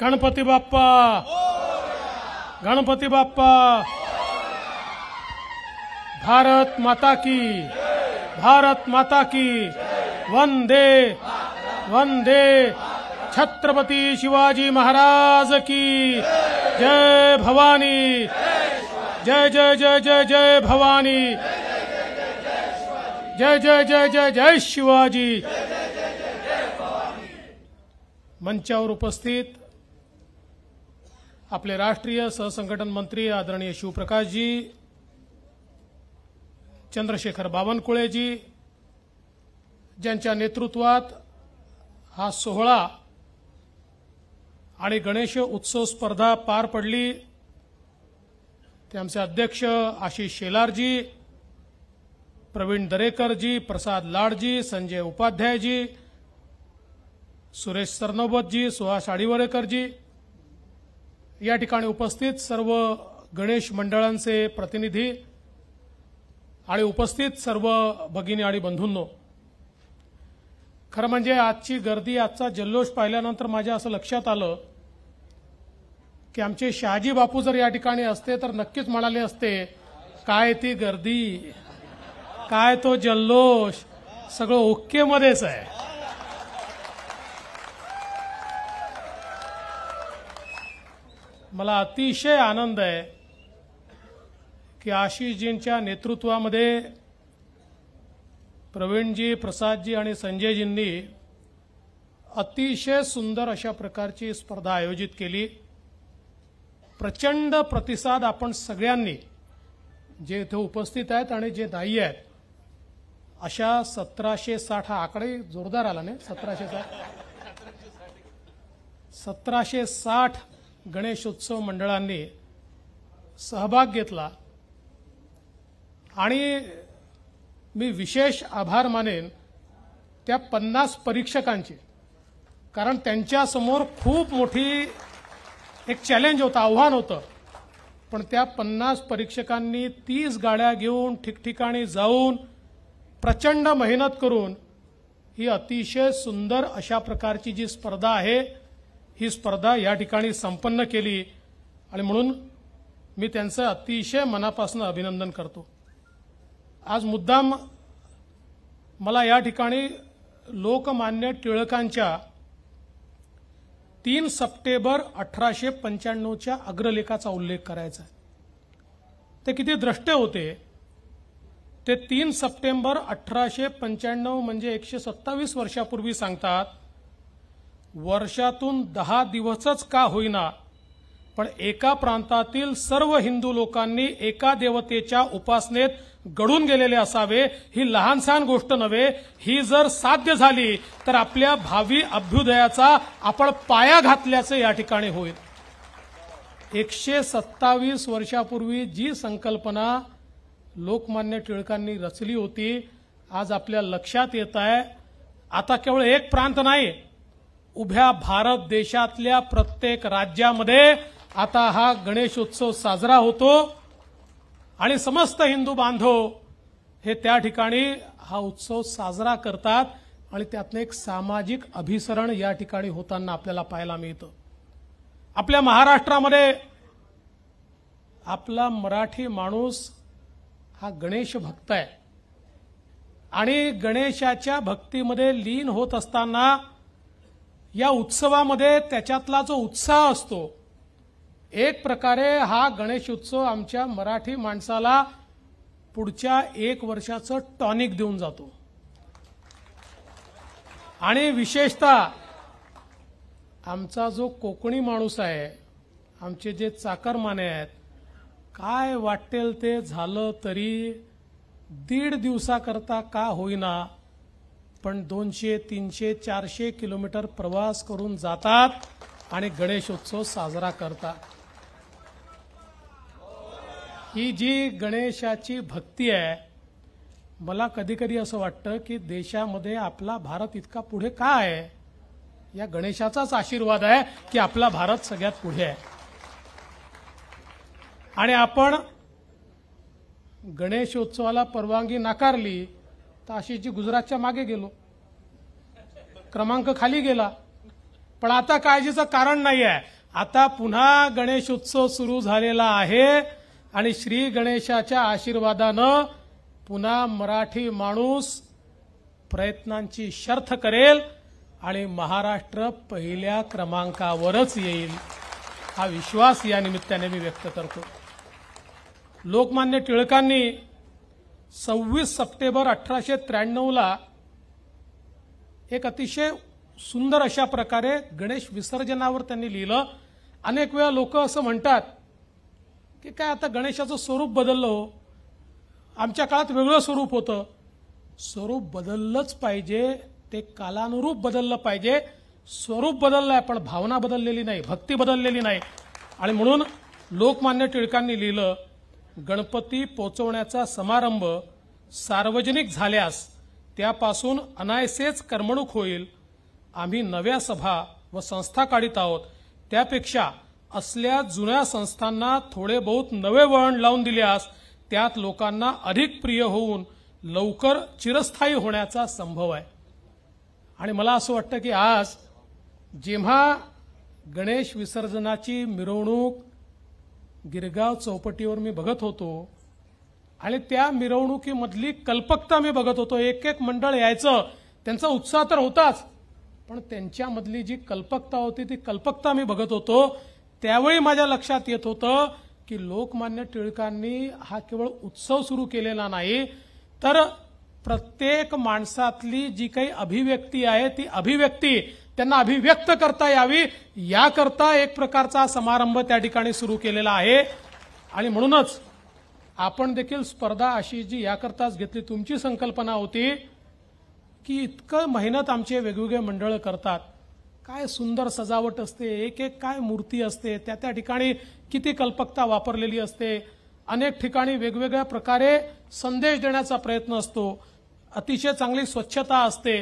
गणपती बाप्पा गणपती बाप्पा भारत माता की भारत माता की वंदे वंदे छत्रपती शिवाजी महाराज की जय भवानी जय जय जय जय जय भवानी जय जय जय जय जय शिवाजी मंचावर उपस्थित आपले राष्ट्रीय सहसंघटन मंत्री आदरणीय जी चंद्रशेखर बावनकुळेजी ज्यांच्या नेतृत्वात हा सोहळा आणि गणेश उत्सव स्पर्धा पार पडली ते आमचे अध्यक्ष आशिष शेलारजी प्रवीण दरेकरजी प्रसाद लाडजी संजय उपाध्यायजी सुरेश सरनोबतजी सुहास आडिवरेकरजी या ठिकाणी उपस्थित सर्व गणेश मंडळांचे प्रतिनिधी आणि उपस्थित सर्व भगिनी आणि बंधूंनो खरं म्हणजे आजची गर्दी आजचा जल्लोष पाहिल्यानंतर माझ्या असं लक्षात आलं की आमचे शहाजी बापू जर या ठिकाणी असते तर नक्कीच म्हणाले असते काय ती गर्दी काय तो जल्लोष सगळं ओके मध्येच आहे मला अतिशय आनंद आहे की आशिषजींच्या नेतृत्वामध्ये प्रवीणजी प्रसादजी आणि संजयजींनी अतिशय सुंदर अशा प्रकारची स्पर्धा आयोजित केली प्रचंड प्रतिसाद आपण सगळ्यांनी जे इथे उपस्थित आहेत आणि जे नाही आहेत अशा सतराशे साठ हा आकडे जोरदार आला नाही सतराशे साठ सतराशे साठ गणेशोत्सव मंडळांनी सहभाग घेतला आणि मी विशेष आभार मानेन त्या पन्नास परीक्षकांचे कारण त्यांच्यासमोर खूप मोठी एक चॅलेंज होतं आव्हान होतं पण त्या पन्नास परीक्षकांनी तीस गाड्या घेऊन ठिकठिकाणी जाऊन प्रचंड मेहनत करून ही अतिशय सुंदर अशा प्रकारची जी स्पर्धा आहे ही स्पर्धा या ठिकाणी संपन्न केली आणि म्हणून मी त्यांचं अतिशय मनापासून अभिनंदन करतो आज मुद्दाम मला या ठिकाणी लोकमान्य टिळकांच्या तीन सप्टेंबर अठराशे पंच्याण्णवच्या अग्रलेखाचा उल्लेख करायचा आहे ते किती द्रष्टे होते ते तीन सप्टेंबर अठराशे पंच्याण्णव म्हणजे एकशे सत्तावीस वर्षापूर्वी सांगतात वर्षातून दहा दिवसच का होईना पण एका प्रांतातील सर्व हिंदू लोकांनी एका देवतेच्या उपासनेत गडून गेलेले असावे ही लहानसहान गोष्ट नव्हे ही जर साध्य झाली तर आपल्या भावी अभ्युदयाचा आपण पाया घातल्याचं या ठिकाणी होईल एकशे सत्तावीस वर्षापूर्वी जी संकल्पना लोकमान्य टिळकांनी रचली होती आज आपल्या लक्षात येत आहे आता केवळ एक प्रांत नाही उभ्या भारत देशातल्या प्रत्येक राज्यामध्ये आता हा गणेशोत्सव साजरा होतो आणि समस्त हिंदू बांधव हे त्या ठिकाणी हा उत्सव साजरा करतात आणि त्यातनं एक सामाजिक अभिसरण या ठिकाणी होताना आपल्याला पाहायला मिळतं आपल्या महाराष्ट्रामध्ये आपला मराठी माणूस हा गणेश भक्त आहे आणि गणेशाच्या भक्तीमध्ये लीन होत असताना या उत्सवामध्ये त्याच्यातला जो उत्साह असतो एक प्रकारे हा गणेश उत्सव आमच्या मराठी माणसाला पुढच्या एक वर्षाचं टॉनिक देऊन जातो आणि विशेषतः आमचा जो कोकणी माणूस आहे आमचे जे चाकरमाने आहेत काय वाटेल ते झालं तरी दीड दिवसाकरता का होईना पण दोनशे तीनशे चारशे किलोमीटर प्रवास करून जातात आणि गणेशोत्सव साजरा करतात ही जी गणेशाची भक्ती आहे मला कधीकधी असं वाटतं की देशामध्ये आपला भारत इतका पुढे का आहे या गणेशाचाच आशीर्वाद आहे की आपला भारत सगळ्यात पुढे आहे आणि आपण गणेशोत्सवाला परवानगी नाकारली तर अशी जी गुजरातच्या मागे गेलो क्रमांक खाली गेला पण आता काळजीचं कारण नाही आहे आता पुन्हा गणेशोत्सव सुरू झालेला आहे आणि श्री गणेशाच्या आशीर्वादानं पुन्हा मराठी माणूस प्रयत्नांची शर्थ करेल आणि महाराष्ट्र पहिल्या क्रमांकावरच येईल हा विश्वास या निमित्ताने मी व्यक्त करतो लोकमान्य टिळकांनी सव्वीस सप्टेंबर अठराशे त्र्याण्णवला एक अतिशय सुंदर अशा प्रकारे गणेश विसर्जनावर त्यांनी लिहिलं अनेक वेळा लोक असं म्हणतात की काय आता गणेशाचं स्वरूप बदललं हो आमच्या काळात वेगळं स्वरूप होतं स्वरूप बदललंच पाहिजे ते कालानुरूप बदललं पाहिजे स्वरूप बदललं आहे पण भावना बदललेली नाही भक्ती बदललेली नाही आणि म्हणून लोकमान्य टिळकांनी लिहिलं गणपती पोचवण्याचा समारंभ सार्वजनिक झाल्यास त्यापासून अनायसेच करमणूक होईल आम्ही नव्या सभा व संस्था काढीत आहोत त्यापेक्षा असल्या जुन्या संस्थांना थोडे बहुत नवे वळण लावून दिल्यास त्यात लोकांना अधिक प्रिय होऊन लवकर चिरस्थायी होण्याचा संभव आहे आणि मला असं वाटतं की आज जेव्हा गणेश विसर्जनाची मिरवणूक गिरगाव चौपटीवर मी बघत होतो आणि त्या मिरवणुकीमधली कल्पकता मी बघत होतो एक एक मंडळ यायचं त्यांचा उत्साह तर होताच पण त्यांच्यामधली जी कल्पकता होती ती कल्पकता मी बघत होतो त्यावेळी माझ्या लक्षात येत होतं की लोकमान्य टिळकांनी हा केवळ उत्सव सुरू केलेला नाही तर प्रत्येक माणसातली जी काही अभिव्यक्ती आहे ती अभिव्यक्ती त्यांना अभिव्यक्त करता यावी याकरता एक प्रकारचा समारंभ त्या ठिकाणी सुरू केलेला आहे आणि म्हणूनच आपण देखील स्पर्धा अशी जी याकरताच घेतली तुमची संकल्पना होती की इतकं मेहनत आमचे वेगवेगळे मंडळं करतात काय सुंदर सजावट असते एक एक काय मूर्ती असते त्या त्या ठिकाणी किती कल्पकता वापरलेली असते अनेक ठिकाणी वेगवेगळ्या प्रकारे संदेश देण्याचा प्रयत्न असतो अतिशय चांगली स्वच्छता असते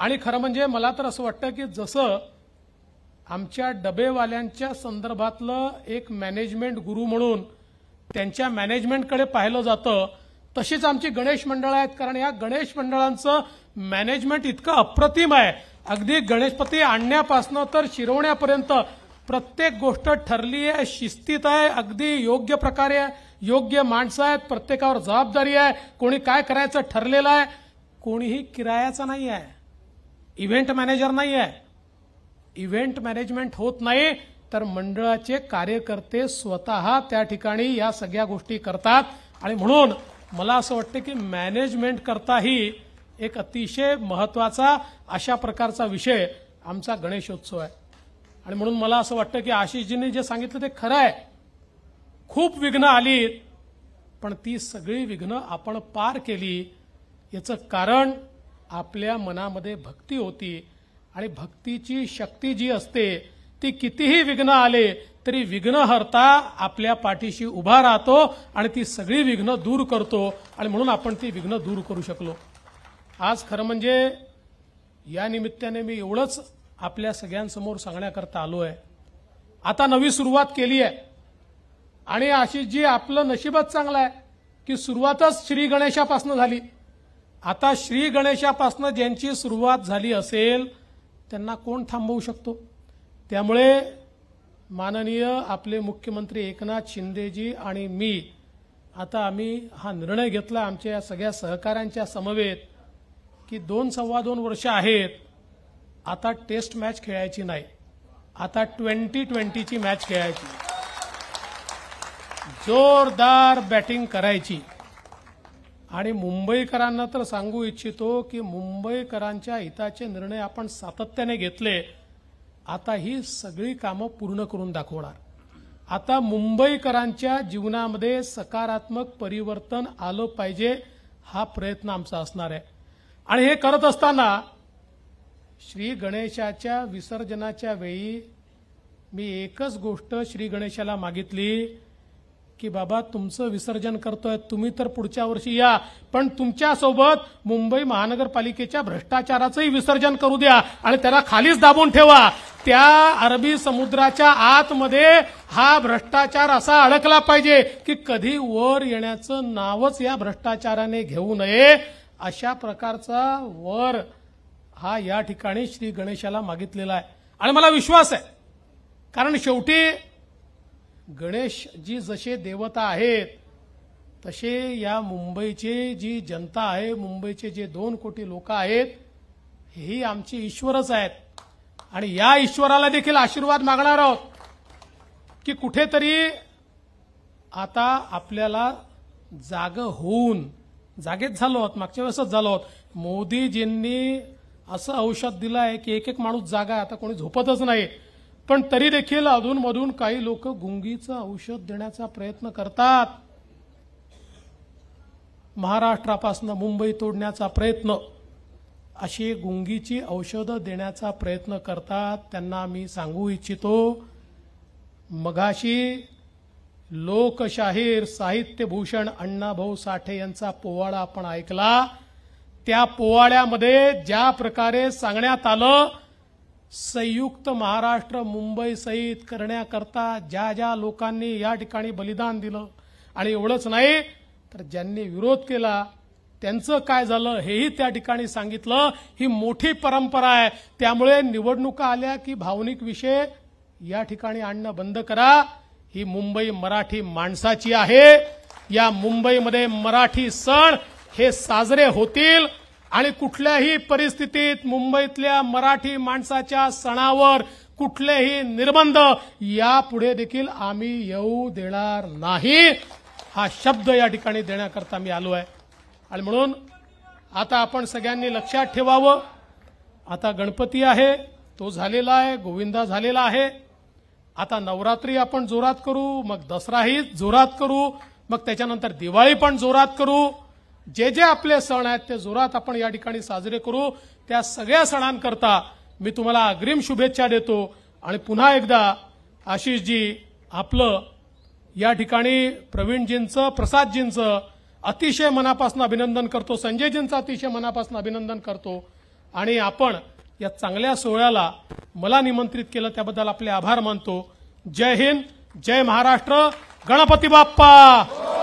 आणि खरं म्हणजे मला तर असं वाटतं की जसं आमच्या डबेवाल्यांच्या संदर्भातलं एक मॅनेजमेंट गुरु म्हणून त्यांच्या मॅनेजमेंटकडे पाहिलं जातं तशीच आमची गणेश मंडळं आहेत कारण या गणेश मंडळांचं मॅनेजमेंट इतकं अप्रतिम आहे अगदी गणेशपती आणण्यापासनं तर शिरवण्यापर्यंत प्रत्येक गोष्ट ठरली आहे शिस्तीत आहे अगदी योग्य प्रकारे आहे योग्य माणसं आहेत प्रत्येकावर जबाबदारी आहे कोणी काय करायचं ठरलेलं आहे कोणीही किरायाचा नाही आहे इव्हेंट मॅनेजर नाही आहे इव्हेंट मॅनेजमेंट होत नाही तर मंडळाचे कार्यकर्ते स्वतः त्या ठिकाणी या सगळ्या गोष्टी करतात आणि म्हणून मला असं वाटतं की मॅनेजमेंट करताही एक अतिशय महत्वाचा अशा प्रकारचा विषय आमचा गणेशोत्सव आहे आणि म्हणून मला असं वाटतं की आशिषजींनी जे सांगितलं ते खरं आहे खूप विघ्न आली पण ती सगळी विघ्न आपण पार केली याचं कारण आपल्या मनामध्ये भक्ती होती आणि भक्तीची शक्ती जी असते ती कितीही विघ्न आले तरी विघ्न हरता आपल्या पाठीशी उभा राहतो आणि ती सगळी विघ्न दूर करतो आणि म्हणून आपण ती विघ्न दूर करू शकलो आज खरं म्हणजे या निमित्ताने मी एवढंच आपल्या सगळ्यांसमोर सांगण्याकरता आलो आहे आता नवी सुरुवात केली आहे आणि अशी जी आपलं नशिबच चांगलं आहे की सुरुवातच श्री गणेशापासून झाली आता श्री गणेशापासून ज्यांची सुरुवात झाली असेल त्यांना कोण थांबवू शकतो त्यामुळे माननीय आपले मुख्यमंत्री एकनाथ शिंदेजी आणि मी आता आम्ही हा निर्णय घेतला आमच्या या सगळ्या सहकाऱ्यांच्या समवेत की दोन सव्वा दोन वर्ष आहेत आता टेस्ट मॅच खेळायची नाही आता ट्वेंटी ट्वेंटीची मॅच खेळायची जोरदार बॅटिंग करायची आणि मुंबईकरांना तर सांगू इच्छितो की मुंबईकरांच्या हिताचे निर्णय आपण सातत्याने घेतले आता ही सगळी कामं पूर्ण करून दाखवणार आता मुंबईकरांच्या जीवनामध्ये सकारात्मक परिवर्तन आलं पाहिजे हा प्रयत्न आमचा असणार आहे आणि हे करत असताना श्री गणेशाच्या विसर्जनाच्या वेळी मी एकच गोष्ट श्री गणेशाला मागितली की बाबा तुमचं विसर्जन करतोय तुम्ही तर पुढच्या वर्षी या पण तुमच्यासोबत मुंबई महानगरपालिकेच्या भ्रष्टाचाराचंही विसर्जन करू द्या आणि त्याला खालीच दाबून ठेवा त्या अरबी समुद्राच्या आतमध्ये हा भ्रष्टाचार असा अडकला पाहिजे की कधी वर येण्याचं नावच या भ्रष्टाचाराने घेऊ नये अशा प्रकारचा वर हा या ठिकाणी श्री गणेशाला मागितलेला आहे आणि मला विश्वास आहे कारण शेवटी गणेश जी जसे देवता आहेत तसे या मुंबईचे जी जनता आहे मुंबईचे जे दोन कोटी लोक आहेत हे आमचे ईश्वरच आहेत आणि या ईश्वराला देखील आशीर्वाद मागणार आहोत की कुठेतरी आता आपल्याला जाग होऊन जागेत झालो आहोत मागच्या वेळेसच झालो आहोत मोदीजींनी असं औषध दिलं आहे की एक एक माणूस जागा आता कोणी झोपतच नाही पण तरी देखील अधूनमधून काही लोक गुंगीचं औषध देण्याचा प्रयत्न करतात महाराष्ट्रापासून मुंबई तोडण्याचा प्रयत्न अशी गुंगीची औषधं देण्याचा प्रयत्न करतात त्यांना मी सांगू इच्छितो मघाशी लोकशाहीर साहित्यभूषण अण्णाभाऊ साठे यांचा पोवाडा आपण ऐकला त्या पोवाड्यामध्ये ज्या प्रकारे सांगण्यात आलं संयुक्त महाराष्ट्र मुंबई सहित करण्याकरता ज्या ज्या लोकांनी या ठिकाणी बलिदान दिलं आणि एवढंच नाही तर ज्यांनी विरोध केला त्यांचं काय झालं हेही त्या ठिकाणी सांगितलं ही मोठी परंपरा आहे त्यामुळे निवडणुका आल्या की भावनिक विषय या ठिकाणी आणणं बंद करा ही मुंबई मराठी माणसाची आहे या मुंबईमध्ये मराठी सण हे साजरे होतील आणि कुठल्याही परिस्थितीत मुंबईतल्या मराठी माणसाच्या सणावर कुठलेही निर्बंध यापुढे देखील आम्ही येऊ देणार नाही हा शब्द या ठिकाणी देण्याकरता मी आलो आहे आणि म्हणून आता आपण सगळ्यांनी लक्षात ठेवावं आता गणपती आहे तो झालेला आहे गोविंदा झालेला आहे आता नवरात्री आपण जोरात करू मग दसराही जोरात करू मग त्याच्यानंतर दिवाळी पण जोरात करू जे जे आपले सण आहेत ते जोरात आपण या ठिकाणी साजरे करू त्या सगळ्या सणांकरता मी तुम्हाला अग्रिम शुभेच्छा देतो आणि पुन्हा एकदा आशिषजी आपलं या ठिकाणी प्रवीणजींचं प्रसादजींचं अतिशय मनापासून अभिनंदन करतो संजयजींचं अतिशय मनापासून अभिनंदन करतो आणि आपण या चांगल्या सोहळ्याला मला निमंत्रित केलं त्याबद्दल आपले आभार मानतो जय हिंद जय महाराष्ट्र गणपती बाप्पा